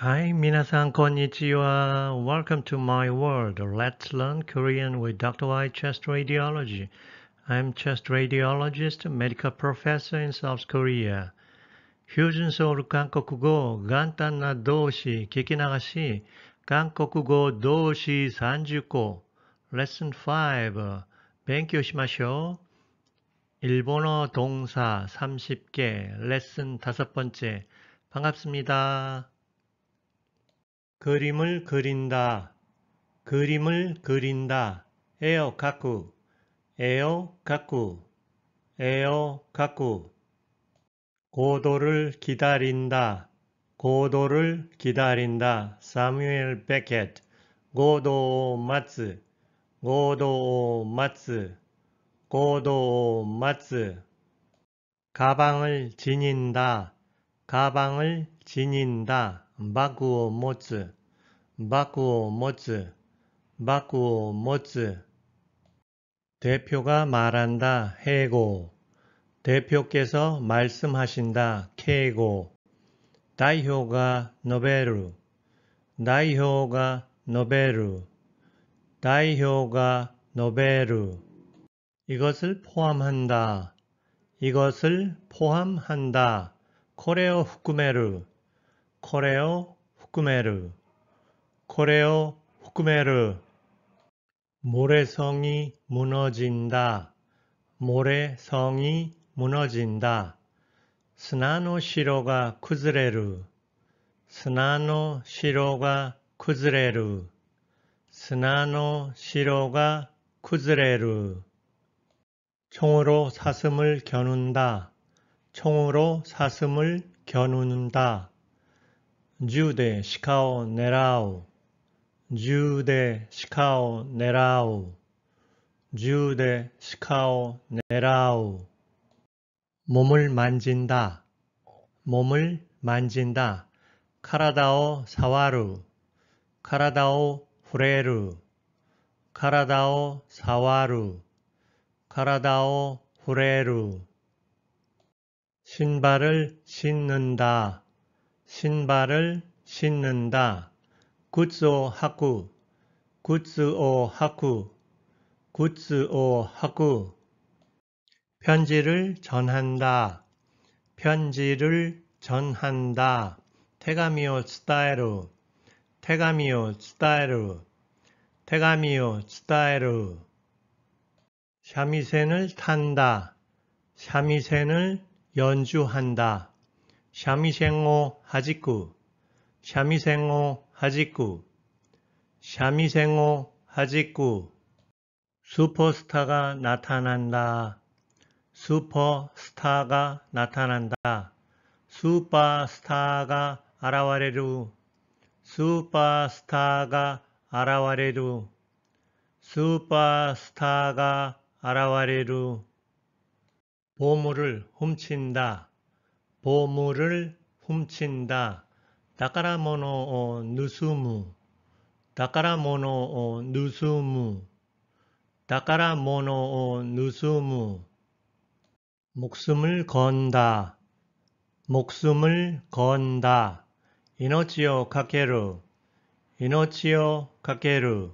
Hi, minasan konnichiwa. Welcome to my world. Let's learn Korean with Dr. Y Chest Radiology. I'm chest radiologist, medical professor in South Korea. 표준 서울 한국어 간단한 도시 기키나가시 한국어 도시 산주고 레슨 5勉強しましょう 일본어 동사 30개 레슨 다섯 번째 반갑습니다. 그림을 그린다, 그림을 그린다, 에어 가꾸, 에어 가꾸, 에어 가꾸. 고도를 기다린다, 고도를 기다린다, 사뮤엘 베켓, 고도 마츠, 고도 마츠, 고도 마츠. 가방을 지닌다, 가방을 지닌다, 바구어 모츠. バクを 모츠, バクを 모츠. 대표가 말한다 해고. 대표께서 말씀하신다 케고. 다이효가 노베루. 다이효가 노베루. 다이효가 노베루. 이것을 포함한다. 이것을 포함한다. 코레오 후쿠메루. 코레오 후쿠메루. 코레오 후쿠메르 모래성이 무너진다. 모래성이 무너진다. 스나노시로가 쿠즈레르 스나노시로가 쿠즈레르 스나노시로가 쿠즈레르 총으로 사슴을 겨눈다. 총으로 사슴을 겨누는다. 주데 시카오 네라우 주데 시카오 네라우 주데 시카오 네라우 몸을 만진다 몸을 만진다 카라다오 사와루 카라다오 후레루 카라다오 사와루 카라다오 후레루 신발을 신는다 신발을 신는다 굿즈오 하쿠 굿즈오 하쿠 굿즈오 하쿠 편지를 전한다 편지를 전한다 테가미오 스타에루 테가미오 스타에루 테가미오 스타에루 샤미센을 탄다 샤미센을 연주한다 샤미생오 하지쿠 샤미생오 하지쿠 샤미생오 하지쿠 슈퍼스타가 나타난다 슈퍼스타가 나타난다 슈퍼스타가 아라와레루 슈퍼스타가 아라와레루 슈퍼스타가 아라와레루 보물을 훔친다 보물을 훔친다 宝物を盗む宝物を盗む宝物を盗む목숨을건다목숨을건다命をかける命をかける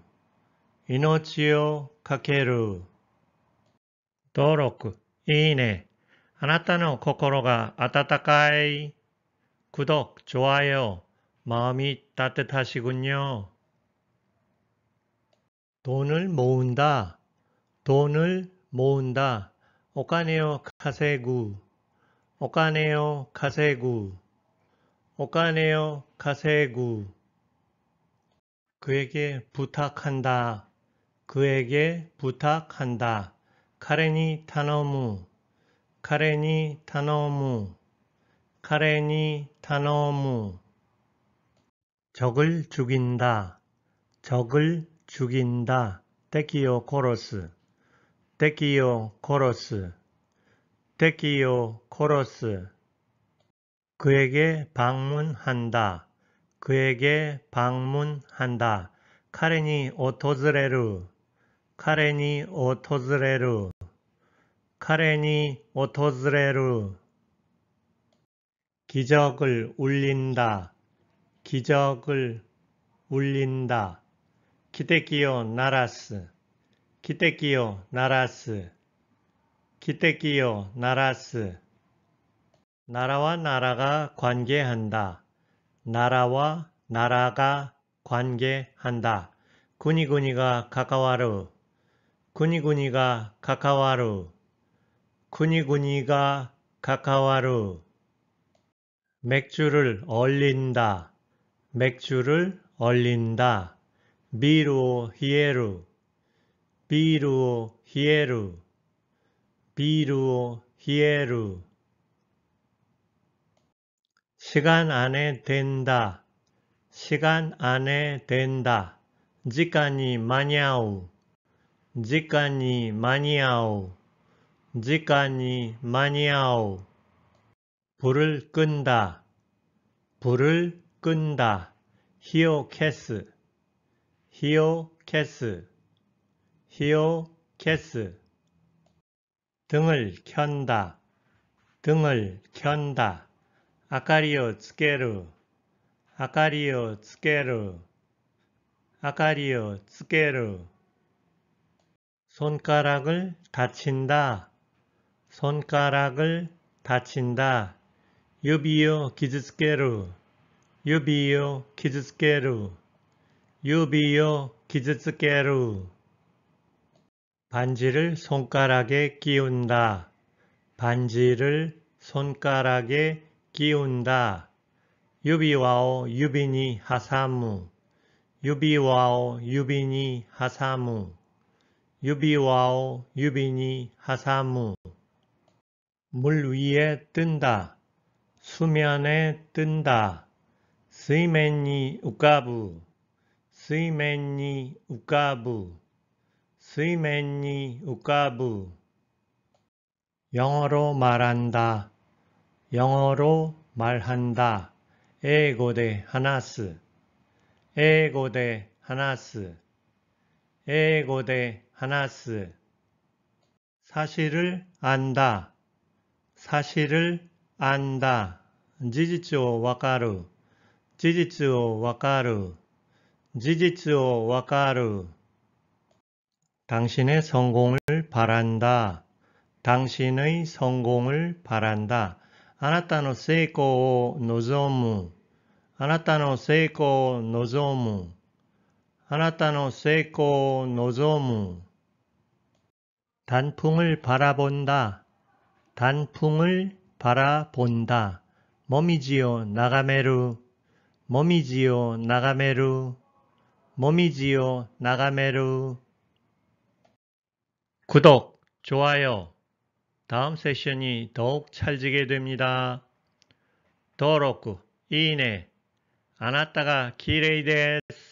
命をかける登録いいねあなたの心が温かい 구독, 좋아요. 마음이 따뜻하시군요. 돈을 모은다. 돈을 모은다. 오카네요 카세구. 오카네요 카세구. 오카네요 카세구. 그에게 부탁한다. 그에게 부탁한다. 카레니 타노무. 카레니 타노무. 카레니 타노무 적을 죽인다 적을 죽인다 데키오 코로스 데키오 코로스 데키오 코로스 그에게 방문한다 그에게 방문한다 카레니 오토즈레루 카레니 오토즈레루 카레니 오토즈레루 기적을 울린다. 기적을 울린다. 기대키요 나라스. 기대키요 나라스. 기대키요 나라스. 나라와 나라가 관계한다. 나라와 나라가 관계한다. 군이군이가 가까워루. 군이군이가 가까워루. 군이군이가 가까워루. 맥주를 얼린다, 맥주를 얼린다. 비루 히에루, 비루 히에루, 비루 히에루. 시간 안에 된다, 시간 안에 된다. 지간이 마냐우, 지간이 마냐우, 지간이 마냐우. 불을 끈다. 불을 끈다. 히오케스. 히오케스. 히오케스. 등을 켠다. 등을 켠다. 아카리오 츠케르. 아카리오 츠케르. 아카리오 츠케르. 손가락을 다친다. 손가락을 다친다. 予備を傷つける予備を傷つける予備を傷つける 반지를 손가락에 끼운다 반지를 손가락에 끼운다 유비와오 유비니 하사무 유비와오 유비니 하사무 유비와오 유비니 하사무 물 위에 뜬다 수면에 뜬다. 수면이 우가부. 수면이 우가부. 수면이 우가부. 영어로 말한다. 영어로 말한다. 에고데 하나스. 에고데 하나스. 에고데 하나스. 사실을 안다. 사실을 안다, 지지츠오 와카루, 지지츠오 와카루, 지지츠오 당신의 성공을 바란다. 당신의 성공을 바란다. 아나타노 세이코오 노조무. 아나타노 세이코오 노조무. 아나타노 세이코오 노조무. 단풍을 바라본다. 단풍을 바라본다. 머미지요 나가메루 머미지요 나가메루 머미지요 나가메루 구독, 좋아요. 다음 세션이 더욱 찰지게 됩니다. 더럽고 이네 아나타가 기레이 데스